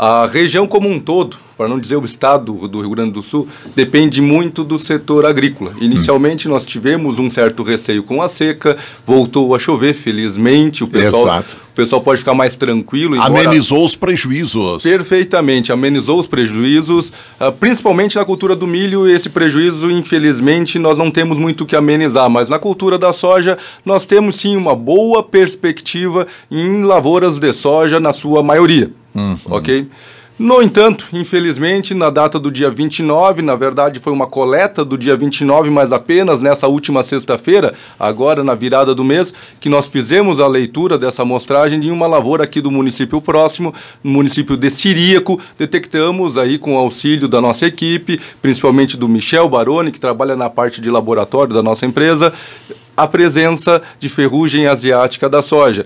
A região como um todo, para não dizer o estado do Rio Grande do Sul, depende muito do setor agrícola. Inicialmente nós tivemos um certo receio com a seca, voltou a chover, felizmente o pessoal Exato. o pessoal pode ficar mais tranquilo. Embora... Amenizou os prejuízos. Perfeitamente, amenizou os prejuízos, ah, principalmente na cultura do milho. Esse prejuízo, infelizmente, nós não temos muito o que amenizar, mas na cultura da soja nós temos sim uma boa perspectiva em lavouras de soja na sua maioria. Uhum. Ok? No entanto, infelizmente, na data do dia 29, na verdade foi uma coleta do dia 29, mas apenas nessa última sexta-feira, agora na virada do mês, que nós fizemos a leitura dessa amostragem em uma lavoura aqui do município próximo, no município de Siríaco. Detectamos aí com o auxílio da nossa equipe, principalmente do Michel Baroni, que trabalha na parte de laboratório da nossa empresa, a presença de ferrugem asiática da soja.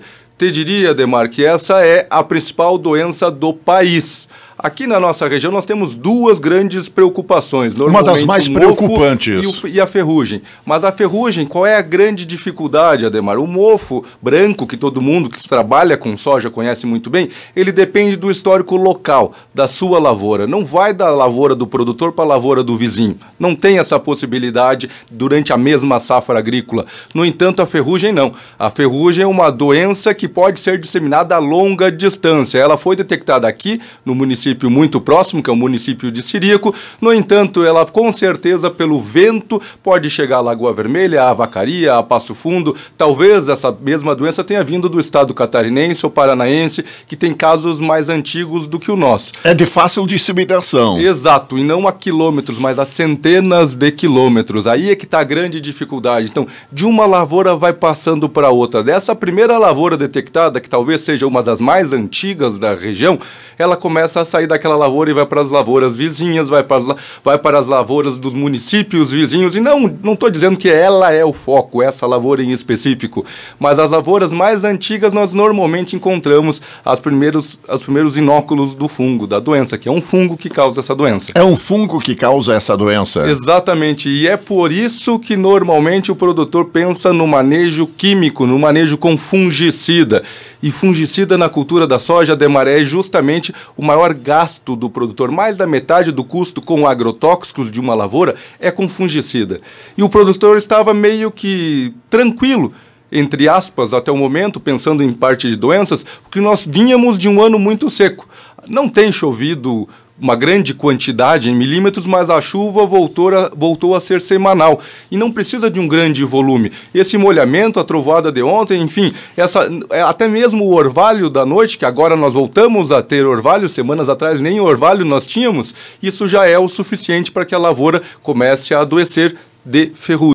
Te diria, Demar, que essa é a principal doença do país. Aqui na nossa região nós temos duas grandes preocupações. Uma das mais preocupantes. E, o, e, a ferrugem. Mas a ferrugem, qual é a grande dificuldade, Ademar? O mofo branco, que todo mundo que trabalha com soja conhece muito bem, ele depende do histórico local, da sua lavoura. Não vai da lavoura do produtor para a lavoura do vizinho. Não tem essa possibilidade durante a mesma safra agrícola. No entanto, a ferrugem não. A ferrugem é uma doença que pode ser disseminada a longa distância. Ela foi detectada aqui no município município muito próximo, que é o município de Sirico. No entanto, ela com certeza, pelo vento, pode chegar à Lagoa Vermelha, à Vacaria, a Passo Fundo. Talvez essa mesma doença tenha vindo do estado catarinense ou paranaense, que tem casos mais antigos do que o nosso. É de fácil disseminação. Exato, e não a quilômetros, mas a centenas de quilômetros. Aí é que está a grande dificuldade. Então, de uma lavoura vai passando para outra. Dessa primeira lavoura detectada, que talvez seja uma das mais antigas da região, ela começa a sair sair daquela lavoura e vai para as lavouras vizinhas, vai para as, vai para as lavouras dos municípios vizinhos. E não não estou dizendo que ela é o foco, essa lavoura em específico, mas as lavouras mais antigas nós normalmente encontramos as primeiros, os primeiros inóculos do fungo, da doença, que é um fungo que causa essa doença. É um fungo que causa essa doença. Exatamente, e é por isso que normalmente o produtor pensa no manejo químico, no manejo com fungicida. E fungicida na cultura da soja, Demaré, é justamente o maior gasto do produtor. Mais da metade do custo com agrotóxicos de uma lavoura é com fungicida. E o produtor estava meio que tranquilo entre aspas, até o momento, pensando em parte de doenças, porque nós vínhamos de um ano muito seco. Não tem chovido uma grande quantidade em milímetros, mas a chuva voltou a, voltou a ser semanal e não precisa de um grande volume. Esse molhamento, a trovoada de ontem, enfim, essa, é, até mesmo o orvalho da noite, que agora nós voltamos a ter orvalho, semanas atrás nem orvalho nós tínhamos, isso já é o suficiente para que a lavoura comece a adoecer de ferrugem.